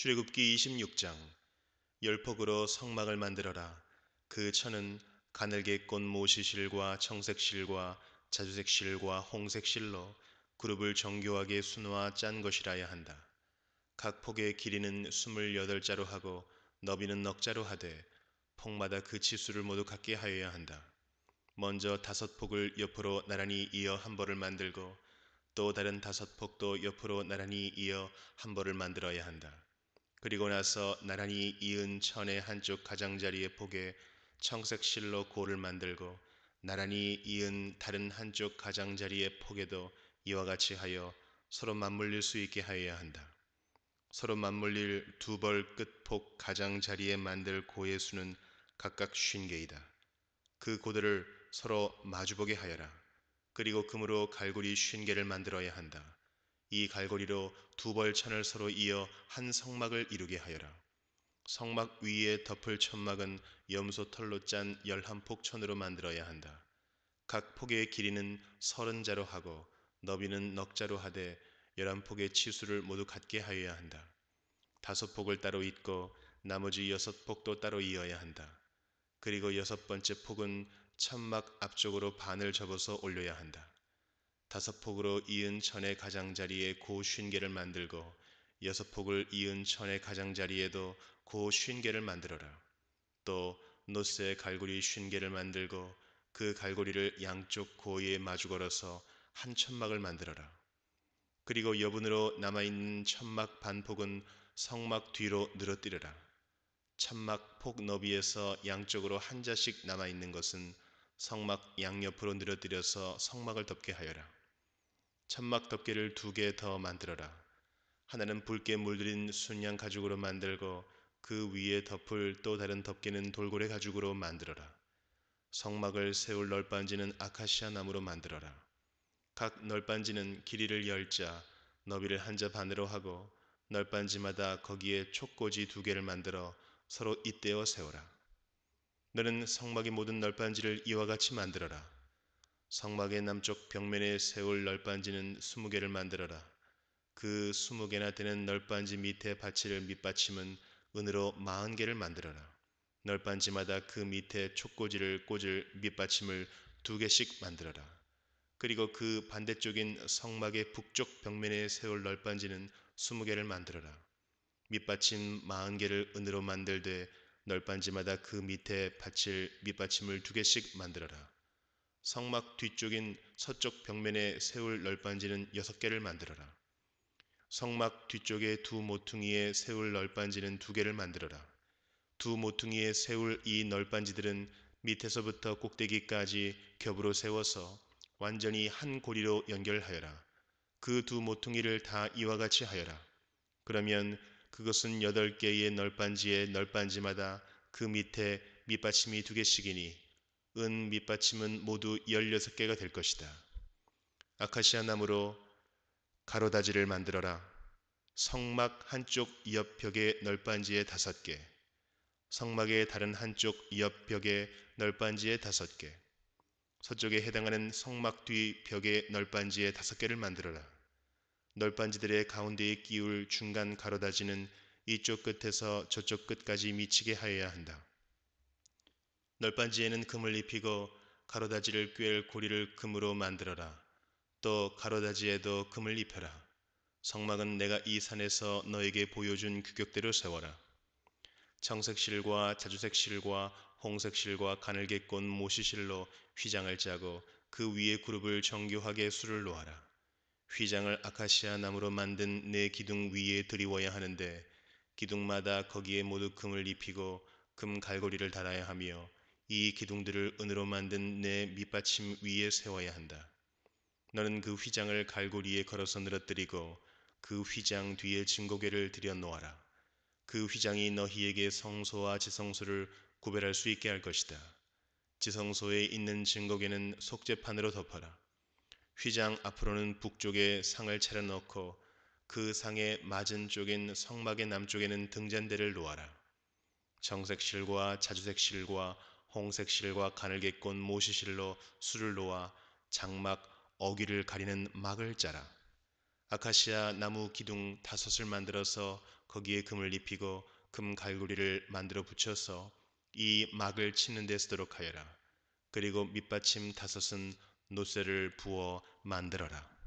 출애굽기 26장 열폭으로 성막을 만들어라. 그 천은 가늘게 꽃 모시실과 청색실과 자주색실과 홍색실로 그룹을 정교하게 수놓아 짠 것이라야 한다. 각 폭의 길이는 28자로 하고 너비는 넉자로 하되 폭마다 그 치수를 모두 갖게 하여야 한다. 먼저 다섯 폭을 옆으로 나란히 이어 한 벌을 만들고 또 다른 다섯 폭도 옆으로 나란히 이어 한 벌을 만들어야 한다. 그리고 나서 나란히 이은 천의 한쪽 가장자리에 폭에 청색 실로 고를 만들고 나란히 이은 다른 한쪽 가장자리의 폭에도 이와 같이 하여 서로 맞물릴 수 있게 하여야 한다. 서로 맞물릴 두 벌 끝 폭 가장자리에 만들 고의 수는 각각 쉰 개이다. 그 고들을 서로 마주보게 하여라. 그리고 금으로 갈고리 쉰 개를 만들어야 한다. 이 갈고리로 두 벌천을 서로 이어 한 성막을 이루게 하여라. 성막 위에 덮을 천막은 염소 털로 짠 열한 폭천으로 만들어야 한다. 각 폭의 길이는 서른 자로 하고 너비는 넉 자로 하되 열한 폭의 치수를 모두 같게 하여야 한다. 다섯 폭을 따로 잇고 나머지 여섯 폭도 따로 이어야 한다. 그리고 여섯 번째 폭은 천막 앞쪽으로 반을 접어서 올려야 한다. 다섯 폭으로 이은 천의 가장자리에 고 쉰개를 만들고 여섯 폭을 이은 천의 가장자리에도 고 쉰개를 만들어라. 또 노스의 갈고리 쉰개를 만들고 그 갈고리를 양쪽 고에 마주 걸어서 한 천막을 만들어라. 그리고 여분으로 남아있는 천막 반폭은 성막 뒤로 늘어뜨려라. 천막 폭 너비에서 양쪽으로 한 자씩 남아있는 것은 성막 양옆으로 늘어뜨려서 성막을 덮게 하여라. 천막 덮개를 두 개 더 만들어라. 하나는 붉게 물들인 순양 가죽으로 만들고 그 위에 덮을 또 다른 덮개는 돌고래 가죽으로 만들어라. 성막을 세울 널빤지는 아카시아 나무로 만들어라. 각 널빤지는 길이를 열자 너비를 한자 반으로 하고 널빤지마다 거기에 촉꼬지두 개를 만들어 서로 잇대어 세워라. 너는 성막의 모든 널빤지를 이와 같이 만들어라. 성막의 남쪽 벽면에 세울 널빤지는 스무 개를 만들어라. 그 스무 개나 되는 널빤지 밑에 바치 밑받침은 은으로 마흔 개를 만들어라. 널빤지마다 그 밑에 촉꽂지를 꽂을 밑받침을 두 개씩 만들어라. 그리고 그 반대쪽인 성막의 북쪽 벽면에 세울 널빤지는 스무 개를 만들어라. 밑받침 마흔 개를 은으로 만들되 널빤지마다 그 밑에 받칠 밑받침을 두 개씩 만들어라. 성막 뒤쪽인 서쪽 벽면에 세울 널빤지는 여섯 개를 만들어라. 성막 뒤쪽에 두 모퉁이에 세울 널빤지는 두 개를 만들어라. 두 모퉁이에 세울 이 널빤지들은 밑에서부터 꼭대기까지 겹으로 세워서 완전히 한 고리로 연결하여라. 그 두 모퉁이를 다 이와 같이 하여라. 그러면 그것은 여덟 개의 널빤지에 널빤지마다 그 밑에 밑받침이 두 개씩이니 은 밑받침은 모두 16개가 될 것이다. 아카시아 나무로 가로다지를 만들어라. 성막 한쪽 옆벽의 널빤지에 다섯 개, 성막의 다른 한쪽 옆벽에 널빤지에 다섯 개, 서쪽에 해당하는 성막 뒤 벽에 널빤지에 다섯 개를 만들어라. 널빤지들의 가운데에 끼울 중간 가로다지는 이쪽 끝에서 저쪽 끝까지 미치게 하여야 한다. 널빤지에는 금을 입히고 가로다지를 꿰을 고리를 금으로 만들어라. 또 가로다지에도 금을 입혀라. 성막은 내가 이 산에서 너에게 보여준 규격대로 세워라. 청색실과 자주색실과 홍색실과 가늘게 꼰 모시실로 휘장을 짜고 그 위에 그룹을 정교하게 수를 놓아라. 휘장을 아카시아 나무로 만든 내 기둥 위에 드리워야 하는데 기둥마다 거기에 모두 금을 입히고 금 갈고리를 달아야 하며 이 기둥들을 은으로 만든 내 밑받침 위에 세워야 한다. 너는 그 휘장을 갈고리에 걸어서 늘어뜨리고 그 휘장 뒤에 증거궤를 들여 놓아라. 그 휘장이 너희에게 성소와 지성소를 구별할 수 있게 할 것이다. 지성소에 있는 증거궤는 속재판으로 덮어라. 휘장 앞으로는 북쪽에 상을 차려 넣고 그 상의 맞은 쪽인 성막의 남쪽에는 등잔대를 놓아라. 정색실과 자주색실과 홍색실과 가늘게 꼰 모시실로 술을 놓아 장막 어귀를 가리는 막을 짜라. 아카시아 나무 기둥 다섯을 만들어서 거기에 금을 입히고 금 갈고리를 만들어 붙여서 이 막을 치는 데 쓰도록 하여라. 그리고 밑받침 다섯은 노쇠를 부어 만들어라.